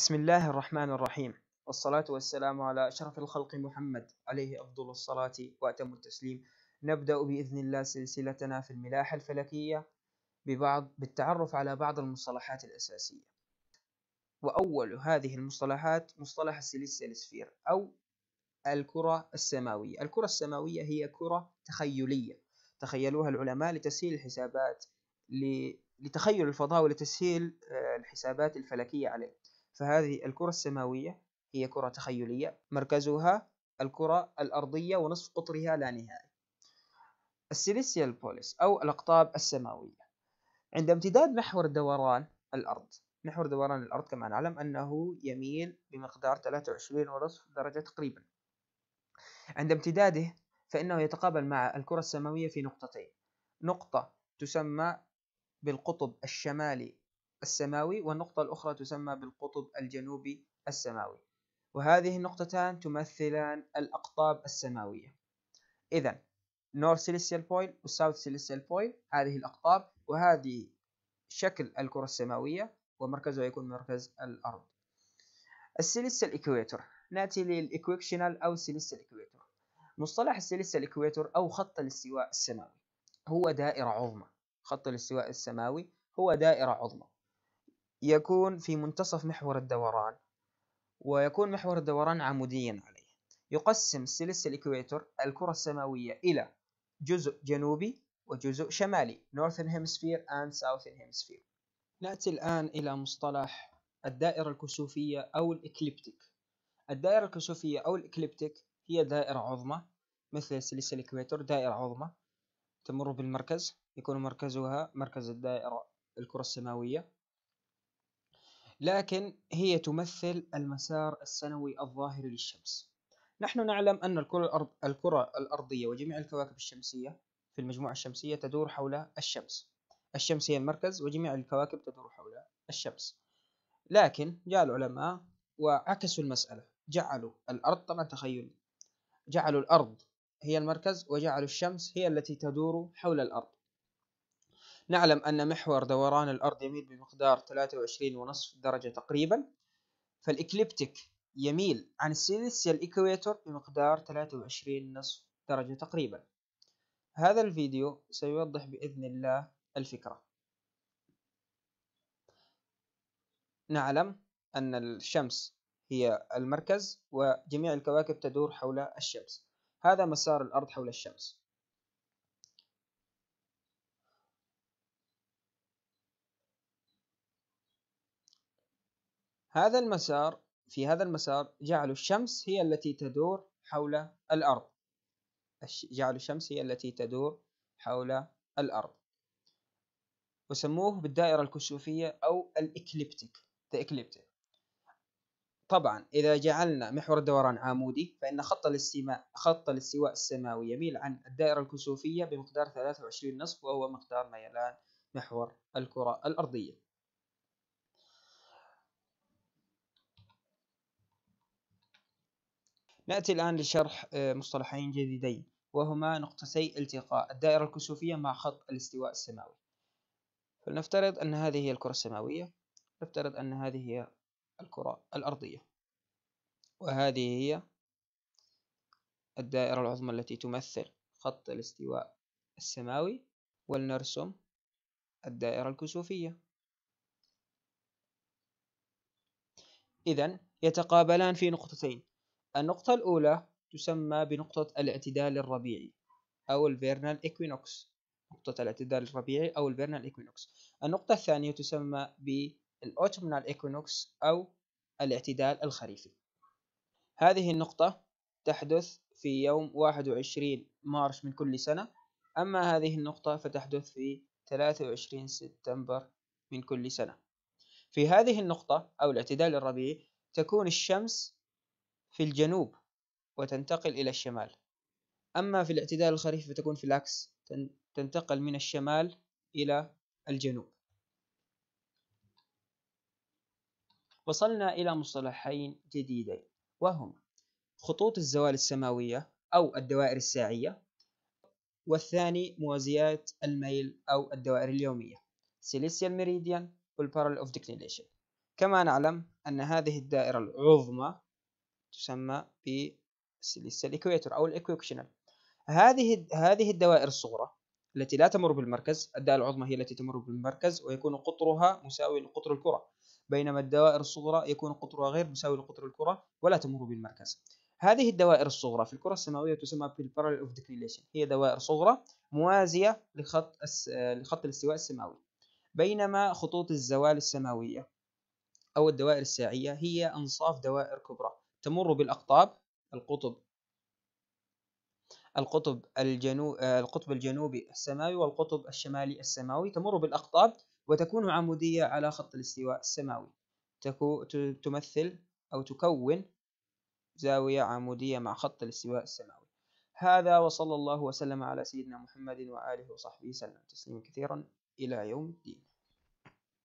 بسم الله الرحمن الرحيم والصلاة والسلام على أشرف الخلق محمد عليه أفضل الصلاة وأتم التسليم نبدأ بإذن الله سلسلتنا في الملاحة الفلكية ببعض بالتعرف على بعض المصطلحات الأساسية وأول هذه المصطلحات مصطلح السيليسيال سفير أو الكرة السماوية الكرة السماوية هي كرة تخيلية تخيلوها العلماء لتسهيل الحسابات لتخيل الفضاء ولتسهيل آه، الحسابات الفلكية عليه فهذه الكرة السماوية هي كرة تخيلية مركزها الكرة الأرضية ونصف قطرها لا نهائي السيليسيال بوليس أو الأقطاب السماوية عند امتداد محور دوران الأرض محور دوران الأرض كما نعلم أنه يميل بمقدار 23 ونصف درجة تقريبا عند امتداده فإنه يتقابل مع الكرة السماوية في نقطتين نقطة تسمى بالقطب الشمالي السماوي والنقطة الأخرى تسمى بالقطب الجنوبي السماوي وهذه النقطتان تمثلان الأقطاب السماوية إذا نورث سيليستيال و وساوث سيليستيال بويل هذه الأقطاب وهذه شكل الكرة السماوية ومركزها يكون مركز الأرض السيليستال إكويتور نأتي للإكويكشنال أو سيليستال إكويتور مصطلح السيليستال إكويتور أو خط الاستواء السماوي هو دائرة عظمى خط الاستواء السماوي هو دائرة عظمى يكون في منتصف محور الدوران ويكون محور الدوران عموديا عليه يقسم الثلث الإكويتر الكرة السماوية إلى جزء جنوبي وجزء شمالي Northern Hemisphere and Southern Hemisphere نأتي الآن إلى مصطلح الدائرة الكسوفية أو الإكليبتيك الدائرة الكسوفية أو الإكليبتيك هي دائرة عظمى مثل سلسلة الإكويتر دائرة عظمى تمر بالمركز يكون مركزها مركز الدائرة الكرة السماوية لكن هي تمثل المسار السنوي الظاهر للشمس نحن نعلم أن الكرة, الأرض الكرة الأرضية وجميع الكواكب الشمسية في المجموعة الشمسية تدور حول الشمس الشمس هي المركز وجميع الكواكب تدور حول الشمس لكن جاء العلماء وعكسوا المسألة جعلوا الأرض طبعا تخيل جعلوا الأرض هي المركز وجعلوا الشمس هي التي تدور حول الأرض نعلم أن محور دوران الأرض يميل بمقدار 23.5 درجة تقريبا فالإكليبتيك يميل عن السيليسيال إكويتور بمقدار 23.5 درجة تقريبا هذا الفيديو سيوضح بإذن الله الفكرة نعلم أن الشمس هي المركز وجميع الكواكب تدور حول الشمس هذا مسار الأرض حول الشمس هذا المسار في هذا المسار جعلوا الشمس هي التي تدور حول الأرض جعلوا الشمس هي التي تدور حول الأرض وسموه بالدائرة الكسوفية أو الإكليبتيك ecliptic. طبعا إذا جعلنا محور الدوران عمودي فإن خط الاستماء خط الاستواء السماوي يميل عن الدائرة الكسوفية بمقدار 23 نصف وهو مقدار ميلان محور الكرة الأرضية نأتي الآن لشرح آه، مصطلحين جديدين وهما نقطتي التقاء الدائرة الكسوفية مع خط الاستواء السماوي فلنفترض أن هذه هي الكرة السماوية نفترض أن هذه هي الكرة الأرضية وهذه هي الدائرة العظمى التي تمثل خط الاستواء السماوي ولنرسم الدائرة الكسوفية إذا يتقابلان في نقطتين النقطة الأولى تسمى بنقطة الاعتدال الربيعي أو الفيرنال إيكوينوكس نقطة الاعتدال الربيعي أو الفيرنال إيكوينوكس النقطة الثانية تسمى بالأوتومنال إيكوينوكس أو الاعتدال الخريفي هذه النقطة تحدث في يوم 21 مارس من كل سنة أما هذه النقطة فتحدث في 23 سبتمبر من كل سنة في هذه النقطة أو الاعتدال الربيعي تكون الشمس في الجنوب وتنتقل إلى الشمال أما في الاعتدال الخريف فتكون في العكس تنتقل من الشمال إلى الجنوب وصلنا إلى مصطلحين جديدين وهما خطوط الزوال السماوية أو الدوائر الساعية والثاني موازيات الميل أو الدوائر اليومية سيليسيال ميريديان والبارل اوف ديكلينيشن كما نعلم أن هذه الدائرة العظمى تسمى الاكويتور أو الإكويكشنال هذه هذه الدوائر الصغرى التي لا تمر بالمركز الدائرة العظمى هي التي تمر بالمركز ويكون قطرها مساوي لقطر الكرة بينما الدوائر الصغرى يكون قطرها غير مساوي لقطر الكرة ولا تمر بالمركز هذه الدوائر الصغرى في الكرة السماوية تسمى بالبارالل اوف ديكليشن هي دوائر صغرى موازية لخط لخط الاستواء السماوي بينما خطوط الزوال السماوية أو الدوائر الساعية هي أنصاف دوائر كبرى تمر بالأقطاب القطب القطب الجنو... آه، القطب الجنوبي السماوي والقطب الشمالي السماوي تمر بالأقطاب وتكون عمودية على خط الاستواء السماوي تكو... تمثل أو تكون زاوية عمودية مع خط الاستواء السماوي هذا وصلى الله وسلم على سيدنا محمد وآله وصحبه وسلم تسليما كثيرا إلى يوم الدين